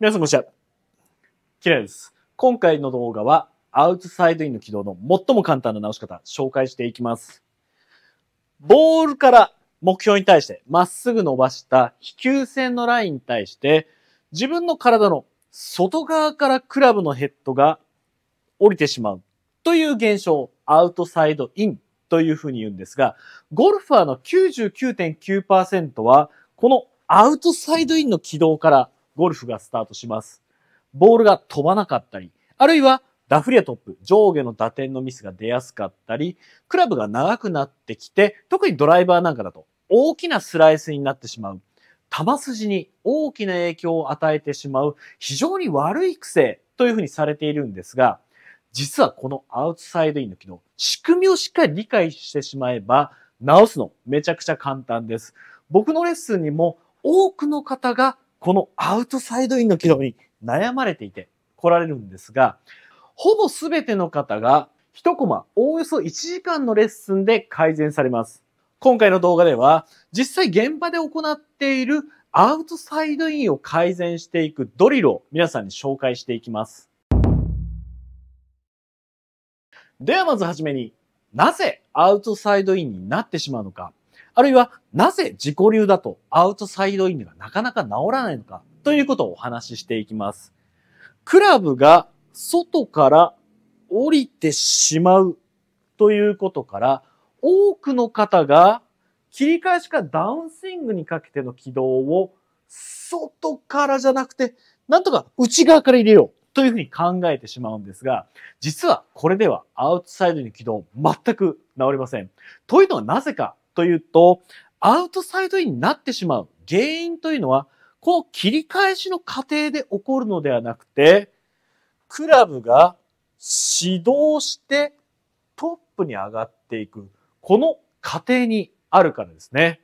皆さんこんにちは。キラです。今回の動画は、アウトサイドインの軌道の最も簡単な直し方、紹介していきます。ボールから目標に対してまっすぐ伸ばした飛球線のラインに対して、自分の体の外側からクラブのヘッドが降りてしまうという現象、アウトサイドインというふうに言うんですが、ゴルファーの99.9%は、このアウトサイドインの軌道からゴルフがスタートします。ボールが飛ばなかったり、あるいはダフリやトップ、上下の打点のミスが出やすかったり、クラブが長くなってきて、特にドライバーなんかだと大きなスライスになってしまう。球筋に大きな影響を与えてしまう非常に悪い癖というふうにされているんですが、実はこのアウトサイドインの機能、仕組みをしっかり理解してしまえば、直すのめちゃくちゃ簡単です。僕のレッスンにも多くの方がこのアウトサイドインの機能に悩まれていて来られるんですが、ほぼ全ての方が1コマおおよそ1時間のレッスンで改善されます。今回の動画では実際現場で行っているアウトサイドインを改善していくドリルを皆さんに紹介していきます。ではまずはじめになぜアウトサイドインになってしまうのかあるいはなぜ自己流だとアウトサイドインがなかなか治らないのかということをお話ししていきます。クラブが外から降りてしまうということから、多くの方が切り返しからダウンスイングにかけての軌道を外からじゃなくて、なんとか内側から入れようというふうに考えてしまうんですが、実はこれではアウトサイドの軌道全く治りません。というのはなぜかというと、アウトサイドインになってしまう原因というのは、こう切り返しの過程で起こるのではなくて、クラブが始動してトップに上がっていく、この過程にあるからですね。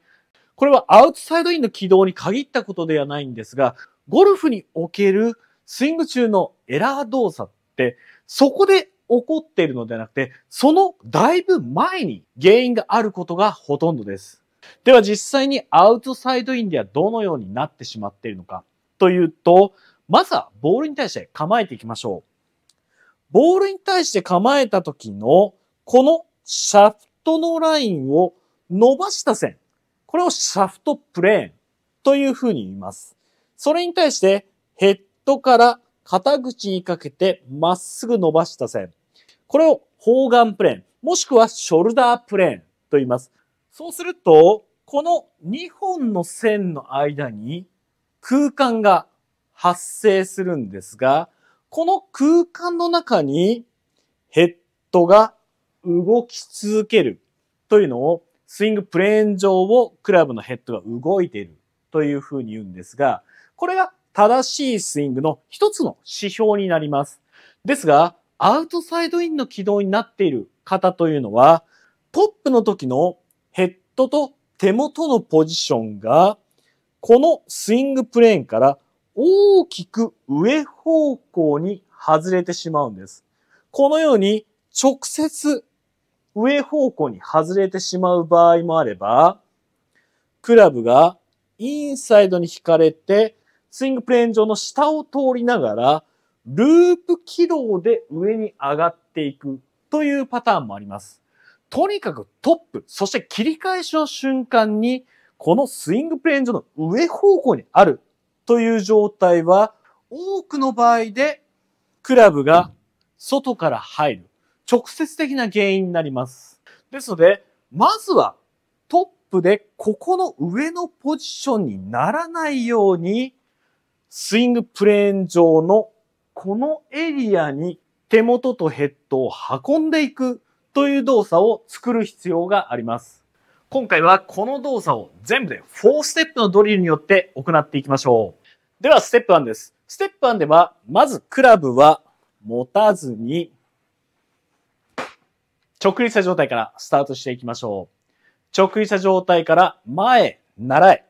これはアウトサイドインの軌道に限ったことではないんですが、ゴルフにおけるスイング中のエラー動作って、そこで起こっているのではなくて、そのだいぶ前に原因があることがほとんどです。では実際にアウトサイドインではどのようになってしまっているのかというと、まずはボールに対して構えていきましょう。ボールに対して構えた時のこのシャフトのラインを伸ばした線。これをシャフトプレーンというふうに言います。それに対してヘッドから肩口にかけてまっすぐ伸ばした線。これを方眼プレーン、もしくはショルダープレーンと言います。そうすると、この2本の線の間に空間が発生するんですが、この空間の中にヘッドが動き続けるというのをスイングプレーン上をクラブのヘッドが動いているというふうに言うんですが、これが正しいスイングの一つの指標になります。ですが、アウトサイドインの軌道になっている方というのは、トップの時のヘッドと手元のポジションが、このスイングプレーンから大きく上方向に外れてしまうんです。このように直接上方向に外れてしまう場合もあれば、クラブがインサイドに引かれてスイングプレーン上の下を通りながら、ループ軌道で上に上がっていくというパターンもあります。とにかくトップ、そして切り返しの瞬間に、このスイングプレーン上の上方向にあるという状態は、多くの場合でクラブが外から入る直接的な原因になります。ですので、まずはトップでここの上のポジションにならないようにスイングプレーン上のこのエリアに手元とヘッドを運んでいくという動作を作る必要があります。今回はこの動作を全部で4ステップのドリルによって行っていきましょう。ではステップ1です。ステップ1では、まずクラブは持たずに直立した状態からスタートしていきましょう。直立した状態から前、習え、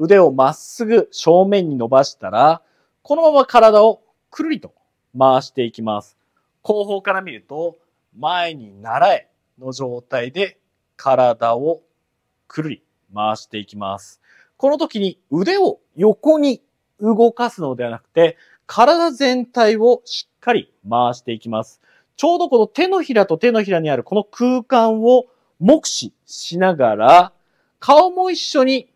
腕をまっすぐ正面に伸ばしたら、このまま体をくるりと回していきます。後方から見ると、前に習えの状態で体をくるり回していきます。この時に腕を横に動かすのではなくて、体全体をしっかり回していきます。ちょうどこの手のひらと手のひらにあるこの空間を目視しながら、顔も一緒に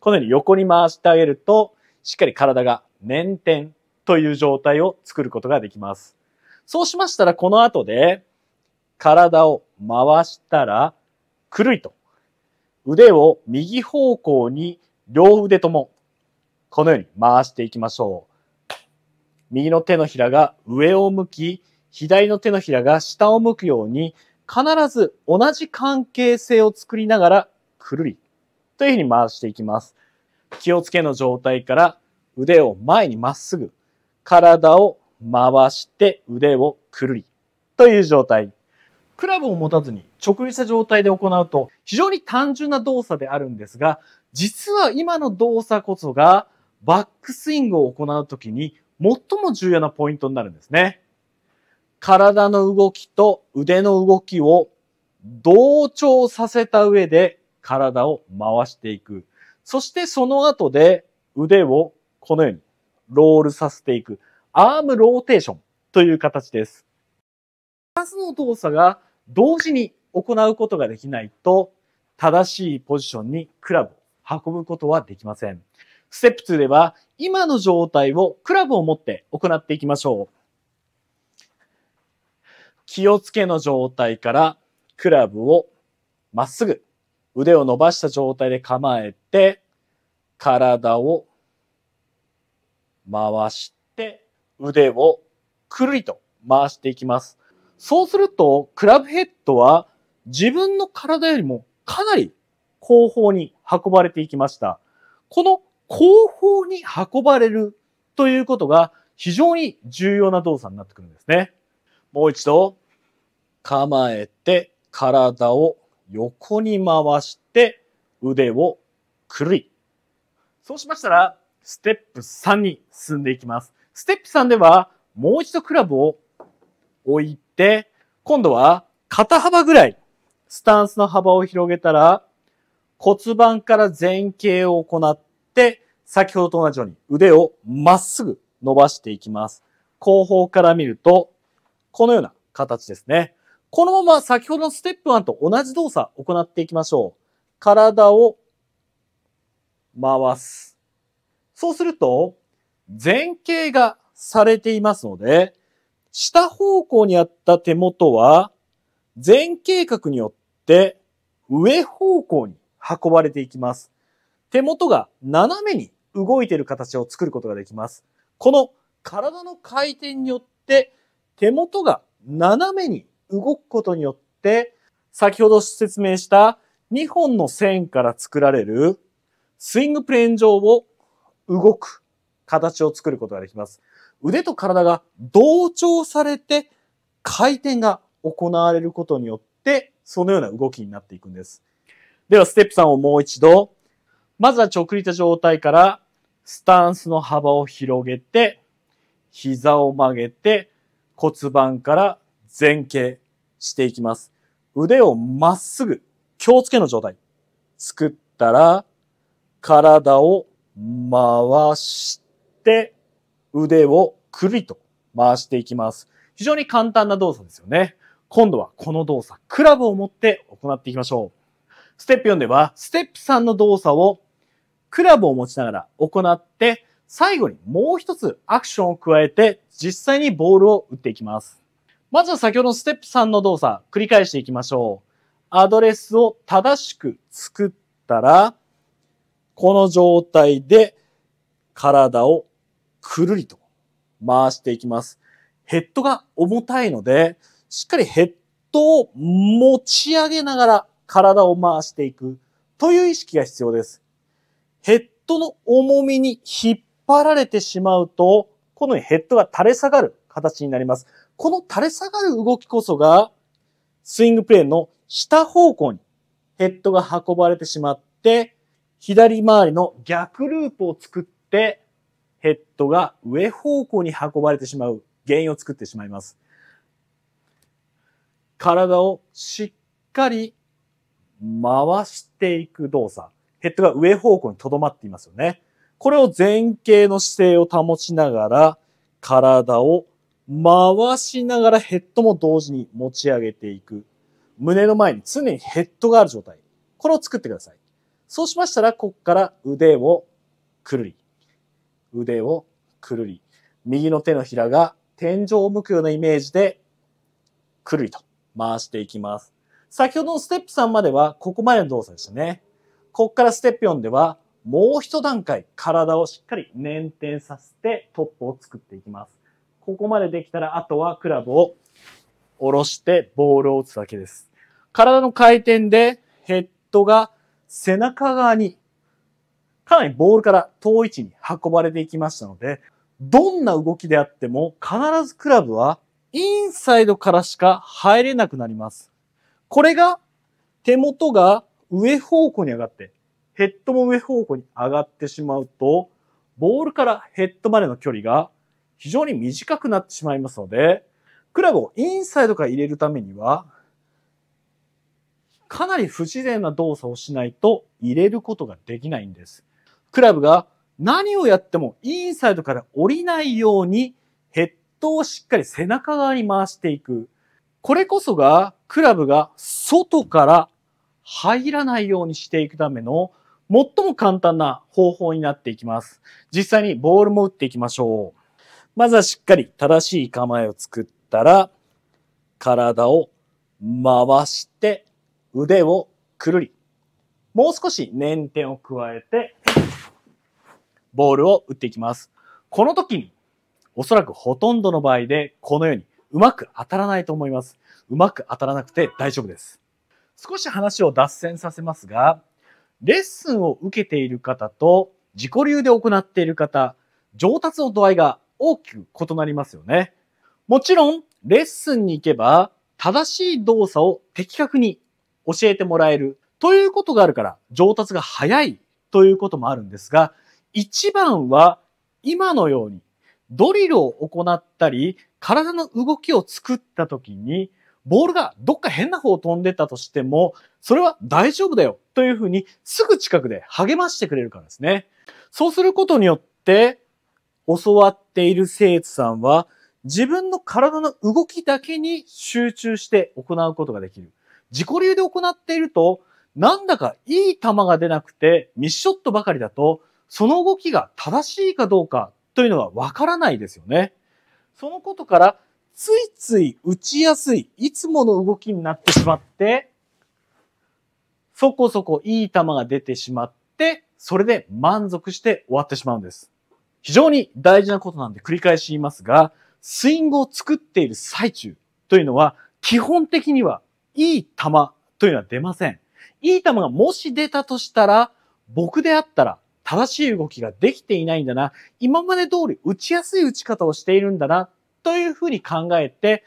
このように横に回してあげると、しっかり体が粘点という状態を作ることができます。そうしましたら、この後で、体を回したら、くるりと、腕を右方向に両腕とも、このように回していきましょう。右の手のひらが上を向き、左の手のひらが下を向くように、必ず同じ関係性を作りながら、くるりというふうに回していきます。気をつけの状態から腕を前にまっすぐ、体を回して腕をくるりという状態。クラブを持たずに直立した状態で行うと非常に単純な動作であるんですが、実は今の動作こそがバックスイングを行うときに最も重要なポイントになるんですね。体の動きと腕の動きを同調させた上で体を回していく。そしてその後で腕をこのようにロールさせていく。アームローテーションという形です。2つの動作が同時に行うことができないと、正しいポジションにクラブを運ぶことはできません。ステップ2では、今の状態をクラブを持って行っていきましょう。気をつけの状態からクラブをまっすぐ腕を伸ばした状態で構えて、体を回して、腕をくるりと回していきます。そうすると、クラブヘッドは自分の体よりもかなり後方に運ばれていきました。この後方に運ばれるということが非常に重要な動作になってくるんですね。もう一度、構えて体を横に回して腕をくるい。そうしましたら、ステップ3に進んでいきます。ステップ3では、もう一度クラブを置いて、今度は肩幅ぐらい、スタンスの幅を広げたら、骨盤から前傾を行って、先ほどと同じように腕をまっすぐ伸ばしていきます。後方から見ると、このような形ですね。このまま先ほどのステップ1と同じ動作を行っていきましょう。体を回す。そうすると、前傾がされていますので、下方向にあった手元は、前傾角によって上方向に運ばれていきます。手元が斜めに動いている形を作ることができます。この体の回転によって手元が斜めに動くことによって、先ほど説明した2本の線から作られるスイングプレーン上を動く形を作ることができます。腕と体が同調されて回転が行われることによって、そのような動きになっていくんです。では、ステップ3をもう一度。まずは直立状態から、スタンスの幅を広げて、膝を曲げて、骨盤から前傾していきます。腕をまっすぐ、気をつけの状態作ったら、体を回して、腕をくるりと回していきます。非常に簡単な動作ですよね。今度はこの動作、クラブを持って行っていきましょう。ステップ4では、ステップ3の動作をクラブを持ちながら行って、最後にもう一つアクションを加えて、実際にボールを打っていきます。まずは先ほどのステップ3の動作、繰り返していきましょう。アドレスを正しく作ったら、この状態で体をくるりと回していきます。ヘッドが重たいので、しっかりヘッドを持ち上げながら体を回していくという意識が必要です。ヘッドの重みに引っ張られてしまうと、このようにヘッドが垂れ下がる形になります。この垂れ下がる動きこそが、スイングプレーの下方向にヘッドが運ばれてしまって、左回りの逆ループを作って、ヘッドが上方向に運ばれてしまう原因を作ってしまいます。体をしっかり回していく動作。ヘッドが上方向に留まっていますよね。これを前傾の姿勢を保ちながら、体を回しながらヘッドも同時に持ち上げていく。胸の前に常にヘッドがある状態。これを作ってください。そうしましたら、ここから腕をくるり。腕をくるり。右の手のひらが天井を向くようなイメージで、くるりと回していきます。先ほどのステップ3までは、ここまでの動作でしたね。ここからステップ4では、もう一段階体をしっかり捻転させてトップを作っていきます。ここまでできたら、あとはクラブを下ろしてボールを打つだけです。体の回転でヘッドが背中側にかなりボールから遠い位置に運ばれていきましたので、どんな動きであっても必ずクラブはインサイドからしか入れなくなります。これが手元が上方向に上がって、ヘッドも上方向に上がってしまうと、ボールからヘッドまでの距離が非常に短くなってしまいますので、クラブをインサイドから入れるためには、かなり不自然な動作をしないと入れることができないんです。クラブが何をやってもインサイドから降りないようにヘッドをしっかり背中側に回していく。これこそがクラブが外から入らないようにしていくための最も簡単な方法になっていきます。実際にボールも打っていきましょう。まずはしっかり正しい構えを作ったら、体を回して腕をくるり。もう少し捻転を加えて、ボールを打っていきます。この時に、おそらくほとんどの場合で、このようにうまく当たらないと思います。うまく当たらなくて大丈夫です。少し話を脱線させますが、レッスンを受けている方と自己流で行っている方、上達の度合いが大きく異なりますよね。もちろん、レッスンに行けば、正しい動作を的確に教えてもらえるということがあるから、上達が早いということもあるんですが、一番は今のようにドリルを行ったり、体の動きを作った時に、ボールがどっか変な方を飛んでたとしても、それは大丈夫だよというふうにすぐ近くで励ましてくれるからですね。そうすることによって、教わっている生徒さんは、自分の体の動きだけに集中して行うことができる。自己流で行っていると、なんだかいい球が出なくてミスショットばかりだと、その動きが正しいかどうかというのはわからないですよね。そのことから、ついつい打ちやすい、いつもの動きになってしまって、そこそこいい球が出てしまって、それで満足して終わってしまうんです。非常に大事なことなんで繰り返し言いますが、スイングを作っている最中というのは、基本的にはいい球というのは出ません。いい球がもし出たとしたら、僕であったら正しい動きができていないんだな、今まで通り打ちやすい打ち方をしているんだな、というふうに考えて、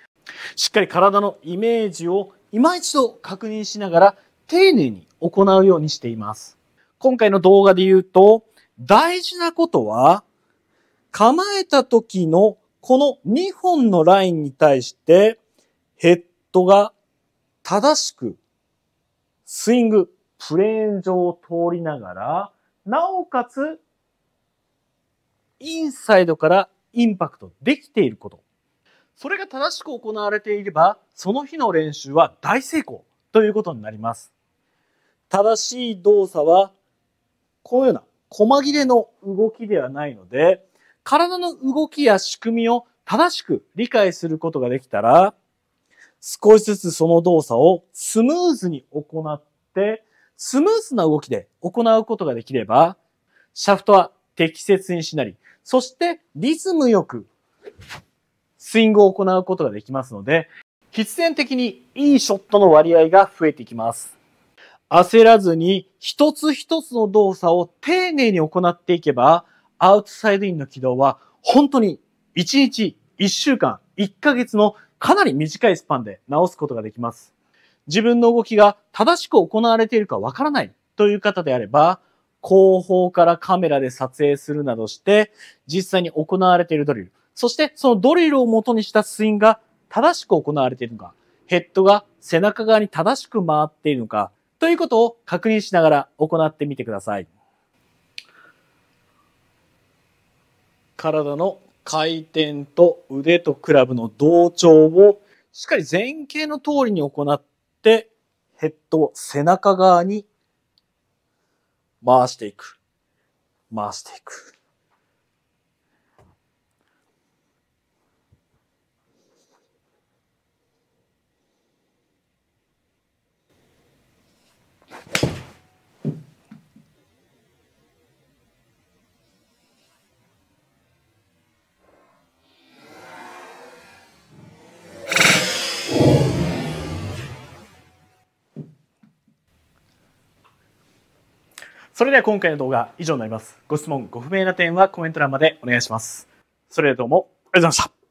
しっかり体のイメージを今一度確認しながら丁寧に行うようにしています。今回の動画で言うと、大事なことは構えた時のこの2本のラインに対してヘッドが正しくスイング、プレーン上を通りながら、なおかつインサイドからインパクトできていること。それが正しく行われていれば、その日の練習は大成功ということになります。正しい動作は、このような細切れの動きではないので、体の動きや仕組みを正しく理解することができたら、少しずつその動作をスムーズに行って、スムーズな動きで行うことができれば、シャフトは適切にしなり、そしてリズムよくスイングを行うことができますので、必然的にいいショットの割合が増えていきます。焦らずに一つ一つの動作を丁寧に行っていけば、アウトサイドインの軌道は、本当に1日、1週間、1ヶ月のかなり短いスパンで直すことができます。自分の動きが正しく行われているかわからないという方であれば、後方からカメラで撮影するなどして、実際に行われているドリル、そしてそのドリルを元にしたスイングが正しく行われているのか、ヘッドが背中側に正しく回っているのか、ということを確認しながら行ってみてください。体の回転と腕とクラブの同調をしっかり前傾の通りに行ってヘッドを背中側に回していく。回していく。それでは今回の動画以上になります。ご質問、ご不明な点はコメント欄までお願いします。それではどうもありがとうございました。